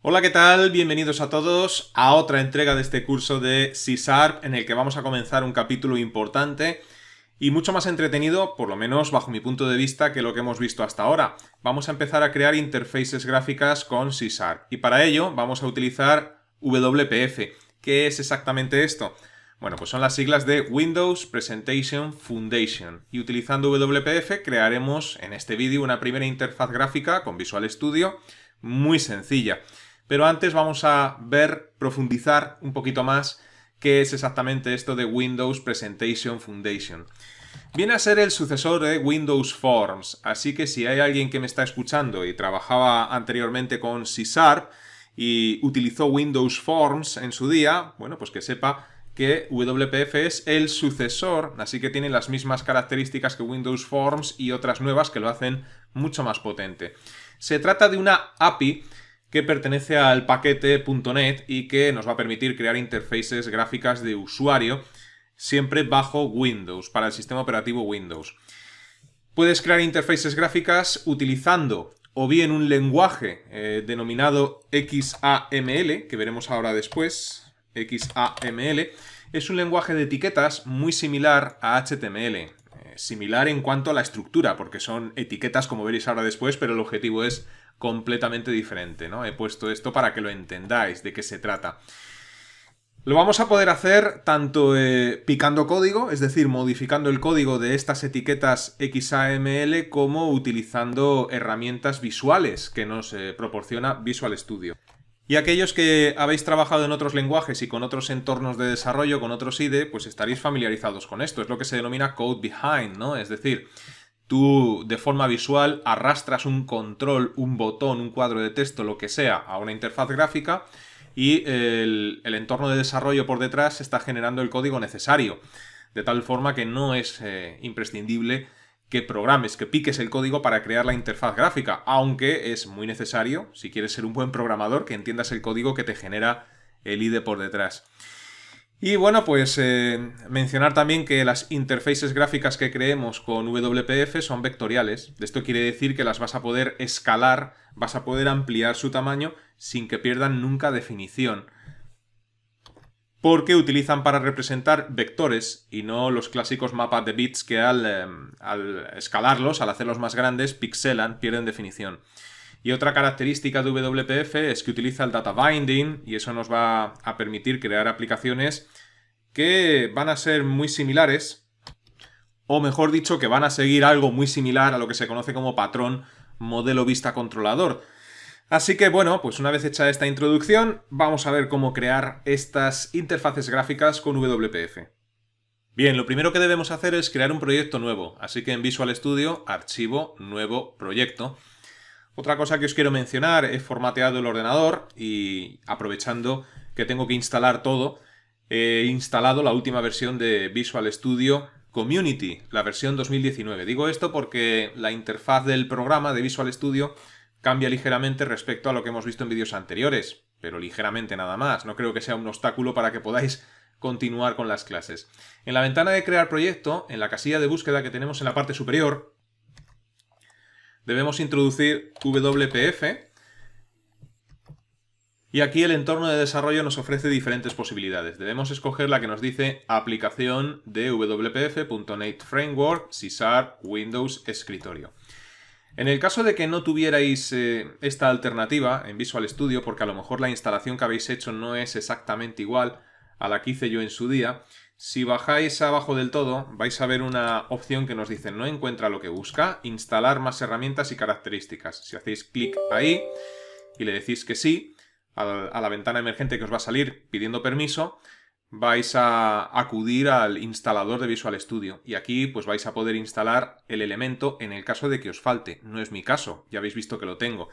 Hola, ¿qué tal? Bienvenidos a todos a otra entrega de este curso de C en el que vamos a comenzar un capítulo importante y mucho más entretenido, por lo menos bajo mi punto de vista, que lo que hemos visto hasta ahora. Vamos a empezar a crear interfaces gráficas con C y para ello vamos a utilizar WPF. ¿Qué es exactamente esto? Bueno, pues son las siglas de Windows Presentation Foundation. Y utilizando WPF crearemos en este vídeo una primera interfaz gráfica con Visual Studio muy sencilla. Pero antes vamos a ver, profundizar un poquito más qué es exactamente esto de Windows Presentation Foundation. Viene a ser el sucesor de Windows Forms, así que si hay alguien que me está escuchando y trabajaba anteriormente con C y utilizó Windows Forms en su día, bueno, pues que sepa que WPF es el sucesor, así que tiene las mismas características que Windows Forms y otras nuevas que lo hacen mucho más potente. Se trata de una API que pertenece al paquete .NET y que nos va a permitir crear interfaces gráficas de usuario siempre bajo Windows, para el sistema operativo Windows. Puedes crear interfaces gráficas utilizando o bien un lenguaje eh, denominado XAML, que veremos ahora después, XAML, es un lenguaje de etiquetas muy similar a HTML similar en cuanto a la estructura, porque son etiquetas como veréis ahora después, pero el objetivo es completamente diferente, ¿no? He puesto esto para que lo entendáis de qué se trata. Lo vamos a poder hacer tanto eh, picando código, es decir, modificando el código de estas etiquetas XAML, como utilizando herramientas visuales que nos eh, proporciona Visual Studio. Y aquellos que habéis trabajado en otros lenguajes y con otros entornos de desarrollo, con otros IDE, pues estaréis familiarizados con esto. Es lo que se denomina code behind, ¿no? Es decir, tú de forma visual arrastras un control, un botón, un cuadro de texto, lo que sea, a una interfaz gráfica y el, entorno de desarrollo por detrás está generando el código necesario. De tal forma que no es eh, imprescindible que programes, que piques el código para crear la interfaz gráfica, aunque es muy necesario, si quieres ser un buen programador, que entiendas el código que te genera el IDE por detrás. Y bueno, pues eh, mencionar también que las interfaces gráficas que creemos con WPF son vectoriales. Esto quiere decir que las vas a poder escalar, vas a poder ampliar su tamaño sin que pierdan nunca definición porque utilizan para representar vectores y no los clásicos mapas de bits que al, eh, escalarlos, al hacerlos más grandes, pixelan, pierden definición. Y otra característica de WPF es que utiliza el data binding y eso nos va a permitir crear aplicaciones que van a ser muy similares, o mejor dicho, que van a seguir algo muy similar a lo que se conoce como patrón modelo vista controlador Así que bueno, pues una vez hecha esta introducción, vamos a ver cómo crear estas interfaces gráficas con WPF. Bien, lo primero que debemos hacer es crear un proyecto nuevo, así que en Visual Studio, Archivo, Nuevo Proyecto. Otra cosa que os quiero mencionar, he formateado el ordenador y aprovechando que tengo que instalar todo, he instalado la última versión de Visual Studio Community, la versión 2019. Digo esto porque la interfaz del programa de Visual Studio Cambia ligeramente respecto a lo que hemos visto en vídeos anteriores, pero ligeramente nada más. No creo que sea un obstáculo para que podáis continuar con las clases. En la ventana de crear proyecto, en la casilla de búsqueda que tenemos en la parte superior, debemos introducir WPF y aquí el entorno de desarrollo nos ofrece diferentes posibilidades. Debemos escoger la que nos dice aplicación de WPF.NET e Framework, CISAR, Windows, escritorio. En el caso de que no tuvierais eh, esta alternativa en Visual Studio, porque a lo mejor la instalación que habéis hecho no es exactamente igual a la que hice yo en su día, si bajáis abajo del todo vais a ver una opción que nos dice no encuentra lo que busca, instalar más herramientas y características. Si hacéis clic ahí y le decís que sí, a la ventana emergente que os va a salir pidiendo permiso, vais a acudir al instalador de Visual Studio y aquí pues vais a poder instalar el elemento en el caso de que os falte. No es mi caso, ya habéis visto que lo tengo.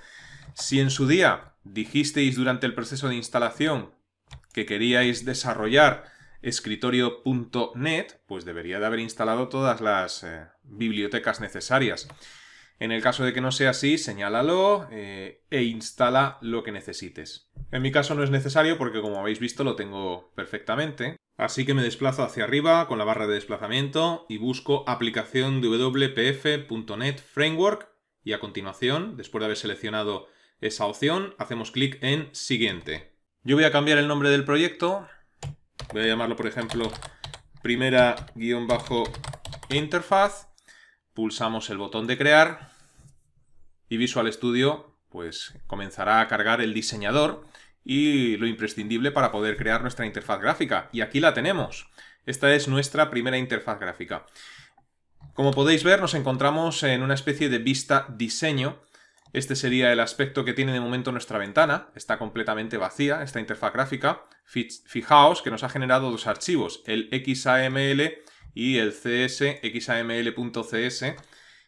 Si en su día dijisteis durante el proceso de instalación que queríais desarrollar escritorio.net, pues debería de haber instalado todas las eh, bibliotecas necesarias. En el caso de que no sea así, señálalo eh, e instala lo que necesites. En mi caso no es necesario porque como habéis visto lo tengo perfectamente. Así que me desplazo hacia arriba con la barra de desplazamiento y busco aplicación wpf.net framework y a continuación, después de haber seleccionado esa opción, hacemos clic en siguiente. Yo voy a cambiar el nombre del proyecto. Voy a llamarlo, por ejemplo, primera-interfaz pulsamos el botón de crear y Visual Studio pues comenzará a cargar el diseñador y lo imprescindible para poder crear nuestra interfaz gráfica. Y aquí la tenemos. Esta es nuestra primera interfaz gráfica. Como podéis ver, nos encontramos en una especie de vista diseño. Este sería el aspecto que tiene de momento nuestra ventana. Está completamente vacía esta interfaz gráfica. Fijaos que nos ha generado dos archivos, el XAML y el csxaml.cs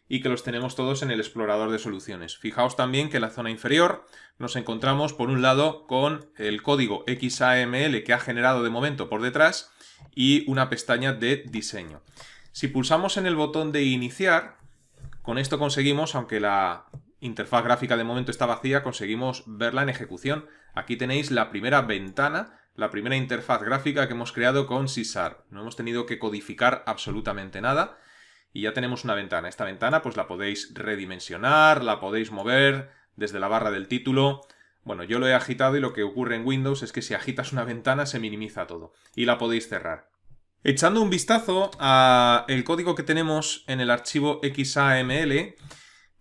y que los tenemos todos en el explorador de soluciones. Fijaos también que en la zona inferior nos encontramos por un lado con el código XAML que ha generado de momento por detrás y una pestaña de diseño. Si pulsamos en el botón de iniciar, con esto conseguimos, aunque la interfaz gráfica de momento está vacía, conseguimos verla en ejecución. Aquí tenéis la primera ventana la primera interfaz gráfica que hemos creado con CISAR. No hemos tenido que codificar absolutamente nada y ya tenemos una ventana. Esta ventana pues la podéis redimensionar, la podéis mover desde la barra del título. Bueno, yo lo he agitado y lo que ocurre en Windows es que si agitas una ventana se minimiza todo y la podéis cerrar. Echando un vistazo al código que tenemos en el archivo XAML,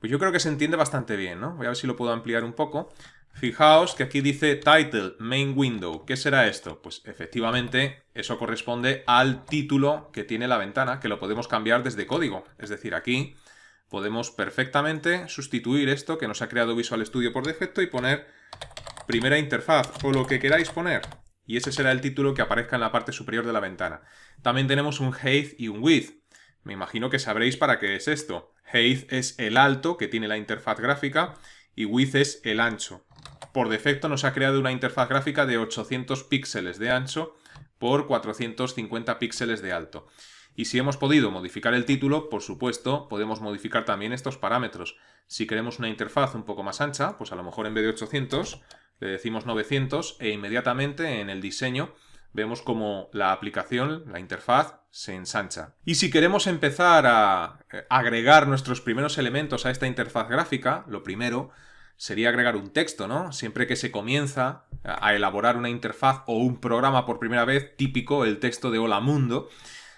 pues yo creo que se entiende bastante bien, ¿no? Voy a ver si lo puedo ampliar un poco. Fijaos que aquí dice Title, Main Window. ¿Qué será esto? Pues efectivamente eso corresponde al título que tiene la ventana, que lo podemos cambiar desde código. Es decir, aquí podemos perfectamente sustituir esto que nos ha creado Visual Studio por defecto y poner primera interfaz o lo que queráis poner. Y ese será el título que aparezca en la parte superior de la ventana. También tenemos un height y un width. Me imagino que sabréis para qué es esto. Height es el alto que tiene la interfaz gráfica y width es el ancho. Por defecto nos ha creado una interfaz gráfica de 800 píxeles de ancho por 450 píxeles de alto. Y si hemos podido modificar el título, por supuesto, podemos modificar también estos parámetros. Si queremos una interfaz un poco más ancha, pues a lo mejor en vez de 800 le decimos 900 e inmediatamente en el diseño vemos cómo la aplicación, la interfaz, se ensancha. Y si queremos empezar a eh, agregar nuestros primeros elementos a esta interfaz gráfica, lo primero sería agregar un texto, ¿no? Siempre que se comienza a elaborar una interfaz o un programa por primera vez, típico el texto de Hola Mundo,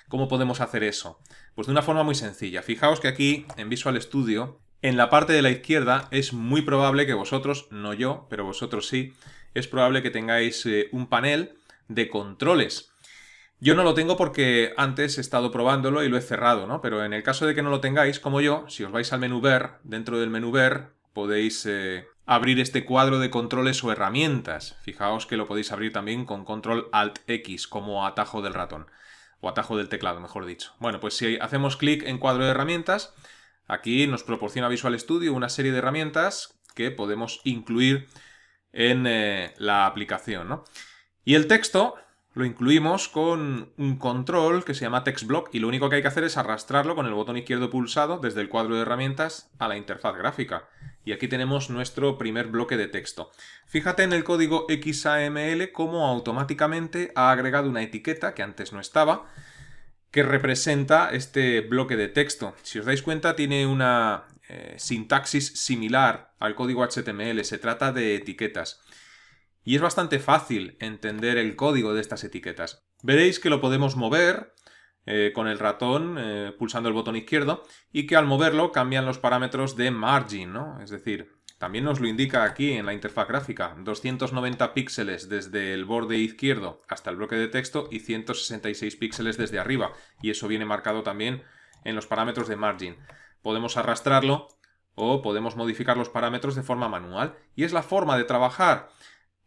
¿cómo podemos hacer eso? Pues de una forma muy sencilla. Fijaos que aquí en Visual Studio, en la parte de la izquierda, es muy probable que vosotros, no yo, pero vosotros sí, es probable que tengáis eh, un panel de controles. Yo no lo tengo porque antes he estado probándolo y lo he cerrado, ¿no? Pero en el caso de que no lo tengáis, como yo, si os vais al menú ver, dentro del menú ver podéis eh, abrir este cuadro de controles o herramientas. Fijaos que lo podéis abrir también con control alt X como atajo del ratón o atajo del teclado, mejor dicho. Bueno, pues si hacemos clic en cuadro de herramientas, aquí nos proporciona Visual Studio una serie de herramientas que podemos incluir en eh, la aplicación, ¿no? Y el texto lo incluimos con un control que se llama TextBlock y lo único que hay que hacer es arrastrarlo con el botón izquierdo pulsado desde el cuadro de herramientas a la interfaz gráfica. Y aquí tenemos nuestro primer bloque de texto. Fíjate en el código XAML cómo automáticamente ha agregado una etiqueta que antes no estaba que representa este bloque de texto. Si os dais cuenta tiene una eh, sintaxis similar al código HTML, se trata de etiquetas y es bastante fácil entender el código de estas etiquetas. Veréis que lo podemos mover eh, con el ratón eh, pulsando el botón izquierdo y que al moverlo cambian los parámetros de margin, ¿no? Es decir, también nos lo indica aquí en la interfaz gráfica, 290 píxeles desde el borde izquierdo hasta el bloque de texto y 166 píxeles desde arriba y eso viene marcado también en los parámetros de margin. Podemos arrastrarlo o podemos modificar los parámetros de forma manual y es la forma de trabajar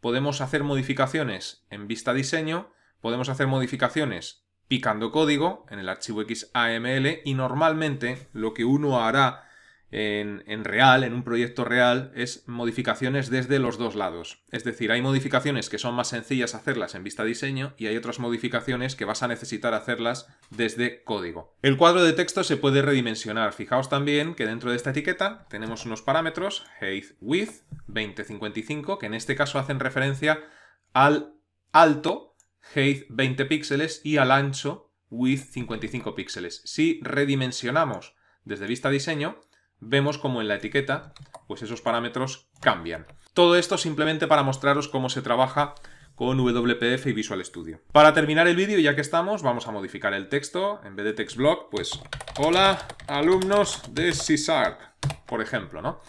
podemos hacer modificaciones en vista diseño, podemos hacer modificaciones picando código en el archivo XAML y normalmente lo que uno hará en, real, en un proyecto real, es modificaciones desde los dos lados. Es decir, hay modificaciones que son más sencillas hacerlas en vista diseño y hay otras modificaciones que vas a necesitar hacerlas desde código. El cuadro de texto se puede redimensionar. Fijaos también que dentro de esta etiqueta tenemos unos parámetros, height width 2055, que en este caso hacen referencia al alto, height 20 píxeles, y al ancho, width 55 píxeles. Si redimensionamos desde vista diseño, vemos como en la etiqueta, pues esos parámetros cambian. Todo esto simplemente para mostraros cómo se trabaja con WPF y Visual Studio. Para terminar el vídeo, ya que estamos, vamos a modificar el texto. En vez de text block, pues, hola alumnos de CISAR, por ejemplo, ¿no?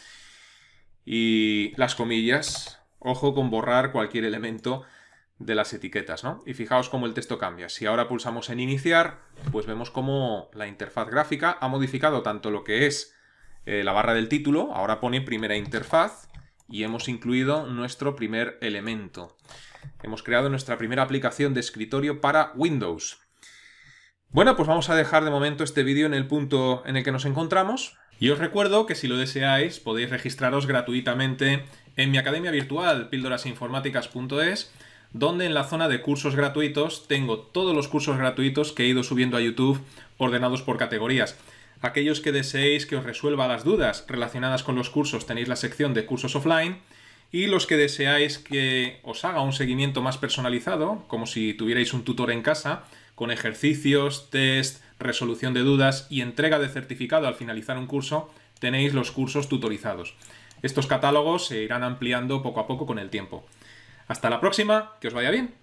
Y las comillas, ojo con borrar cualquier elemento de las etiquetas, ¿no? Y fijaos cómo el texto cambia. Si ahora pulsamos en iniciar, pues vemos cómo la interfaz gráfica ha modificado tanto lo que es eh, la barra del título, ahora pone primera interfaz y hemos incluido nuestro primer elemento. Hemos creado nuestra primera aplicación de escritorio para Windows. Bueno, pues vamos a dejar de momento este vídeo en el punto en el que nos encontramos. Y os recuerdo que si lo deseáis podéis registraros gratuitamente en mi academia virtual, píldorasinformáticas.es, donde en la zona de cursos gratuitos tengo todos los cursos gratuitos que he ido subiendo a YouTube ordenados por categorías. Aquellos que deseéis que os resuelva las dudas relacionadas con los cursos tenéis la sección de cursos offline y los que deseáis que os haga un seguimiento más personalizado, como si tuvierais un tutor en casa, con ejercicios, test, resolución de dudas y entrega de certificado al finalizar un curso, tenéis los cursos tutorizados. Estos catálogos se irán ampliando poco a poco con el tiempo. Hasta la próxima, que os vaya bien.